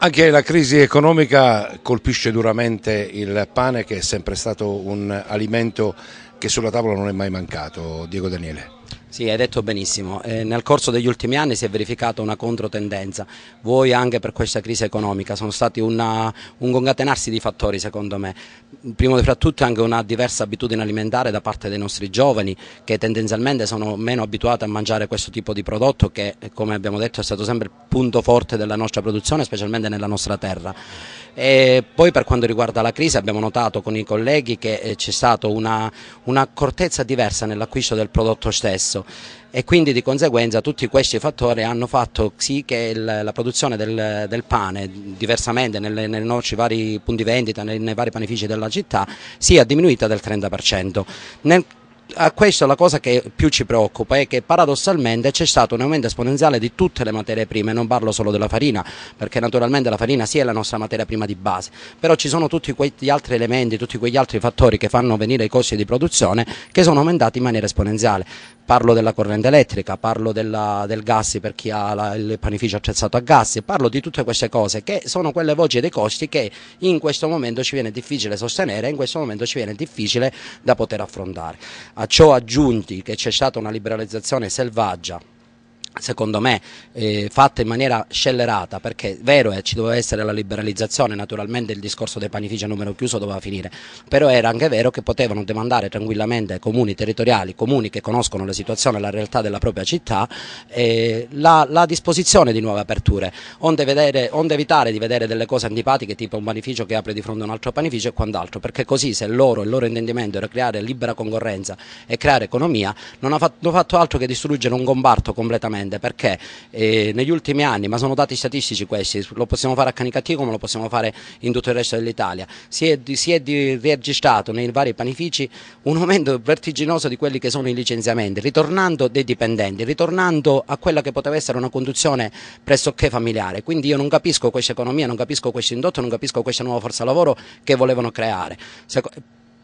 Anche la crisi economica colpisce duramente il pane che è sempre stato un alimento che sulla tavola non è mai mancato. Diego Daniele. Sì, hai detto benissimo. Eh, nel corso degli ultimi anni si è verificata una controtendenza. Voi anche per questa crisi economica sono stati una, un concatenarsi di fattori, secondo me. Primo fra tutto anche una diversa abitudine alimentare da parte dei nostri giovani che tendenzialmente sono meno abituati a mangiare questo tipo di prodotto che, come abbiamo detto, è stato sempre il punto forte della nostra produzione, specialmente nella nostra terra. E poi per quanto riguarda la crisi abbiamo notato con i colleghi che eh, c'è stata una, una diversa nell'acquisto del prodotto stesso prezzo e quindi di conseguenza tutti questi fattori hanno fatto sì che il, la produzione del, del, pane diversamente nelle, nei nostri vari punti vendita, nei, nei vari panifici della città sia diminuita del 30%. Nel, a questo la cosa che più ci preoccupa è che paradossalmente c'è stato un aumento esponenziale di tutte le materie prime, non parlo solo della farina, perché naturalmente la farina sì è la nostra materia prima di base, però ci sono tutti quegli altri elementi, tutti quegli altri fattori che fanno venire i costi di produzione che sono aumentati in maniera esponenziale parlo della corrente elettrica, parlo della, del gas per chi ha la, il panificio attrezzato a gas, parlo di tutte queste cose che sono quelle voci dei costi che in questo momento ci viene difficile sostenere e in questo momento ci viene difficile da poter affrontare. A ciò aggiunti che c'è stata una liberalizzazione selvaggia secondo me eh, fatta in maniera scellerata perché vero è eh, ci doveva essere la liberalizzazione naturalmente il discorso dei panifici a numero chiuso doveva finire però era anche vero che potevano demandare tranquillamente ai comuni territoriali comuni che conoscono la situazione e la realtà della propria città eh, la, la, disposizione di nuove aperture onde, vedere, onde, evitare di vedere delle cose antipatiche tipo un panificio che apre di fronte a un altro panificio e quant'altro perché così se loro, il loro intendimento era creare libera concorrenza e creare economia non hanno fatto altro che distruggere un comparto completamente dipende perché eh, negli ultimi anni, ma sono dati statistici questi, lo possiamo fare a Canicattì come lo possiamo fare in tutto il resto dell'Italia, si è, si è di, registrato nei vari panifici un aumento vertiginoso di quelli che sono i licenziamenti, ritornando dei dipendenti, ritornando a quella che poteva essere una conduzione pressoché familiare, quindi io non capisco questa economia, non capisco questo indotto, non capisco questa nuova forza lavoro che volevano creare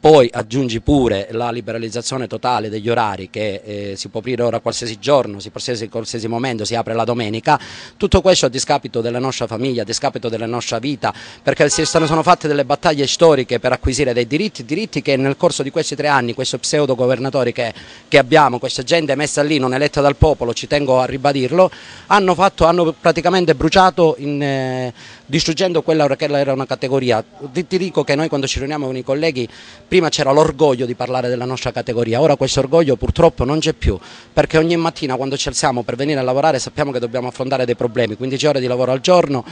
poi aggiungi pure la liberalizzazione totale degli orari che eh, si può aprire ora qualsiasi giorno, si qualsiasi, qualsiasi momento, si apre la domenica, tutto questo a discapito della nostra famiglia, a discapito della nostra vita, perché si sono fatte delle battaglie storiche per acquisire dei diritti, diritti che nel corso di questi tre anni questo pseudo governatore che, che abbiamo, questa gente messa lì non eletta dal popolo, ci tengo a ribadirlo, hanno, fatto, hanno praticamente bruciato in, eh, distruggendo quella che era una categoria. Ti, ti dico che noi quando ci riuniamo con i colleghi prima c'era l'orgoglio di parlare della nostra categoria, ora questo orgoglio purtroppo non c'è più, perché ogni mattina quando ci alziamo per venire a lavorare sappiamo che dobbiamo affrontare dei problemi, 15 ore di lavoro al giorno,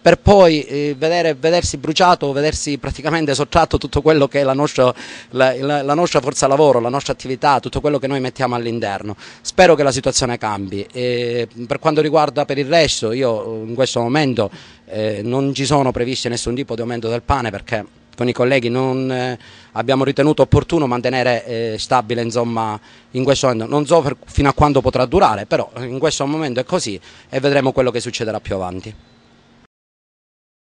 per poi eh, vedere, vedersi bruciato, vedersi praticamente sottratto tutto quello che è la nostra, la, la, la nostra, forza lavoro, la nostra attività, tutto quello che noi mettiamo all'interno. Spero che la situazione cambi. E per quanto riguarda per il resto, io in questo momento eh, non ci sono previsti nessun tipo di aumento del pane perché con i colleghi non, eh, abbiamo ritenuto opportuno mantenere eh, stabile insomma, in questo momento, non so per, fino a quando potrà durare, però in questo momento è così e vedremo quello che succederà più avanti.